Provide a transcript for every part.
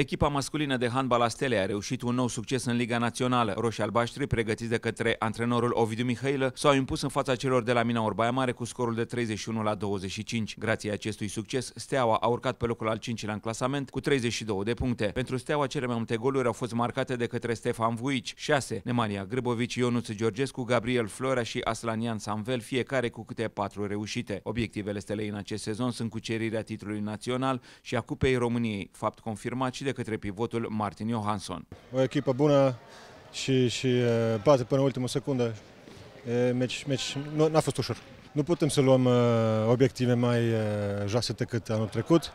Echipa masculină de handbal a Stelei a reușit un nou succes în Liga Națională. Roșii albaștri, pregătiți de către antrenorul Ovidiu Mihailă, s-au impus în fața celor de la Mina Orbaia Mare cu scorul de 31 la 25. Grație acestui succes, Steaua a urcat pe locul al 5-lea în clasament cu 32 de puncte. Pentru Steaua, cele mai multe goluri au fost marcate de către Stefan Vuici, 6, Nemania Grâbovici, Ionuț Georgescu, Gabriel Florea și Aslanian Samvel, fiecare cu câte patru reușite. Obiectivele Stelei în acest sezon sunt cucerirea titlului național și a Cupei României, fapt confirmat și de de către pivotul Martin Johansson. O echipă bună și, și bate până ultima secundă. Meci, meci nu a fost ușor. Nu putem să luăm obiective mai joase decât anul trecut.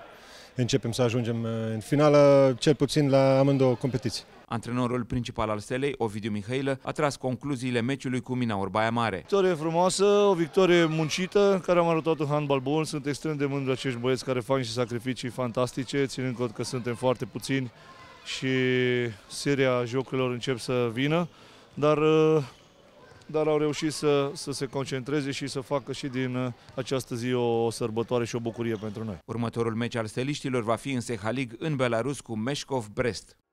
Începem să ajungem în finală, cel puțin la amândouă competiții. Antrenorul principal al Stelei, Ovidiu Mihailă, a tras concluziile meciului cu mina urbaia Mare. O victorie frumoasă, o victorie muncită, care am arătat un handbal bun. Sunt extrem de mândri acești băieți care fac niște sacrificii fantastice, ținând cont că suntem foarte puțini și seria jocurilor încep să vină, dar uh, dar au reușit să, să se concentreze și să facă și din uh, această zi o, o sărbătoare și o bucurie pentru noi. Următorul meci al steliștilor va fi în Sehalig, în Belarus, cu Meșcov Brest.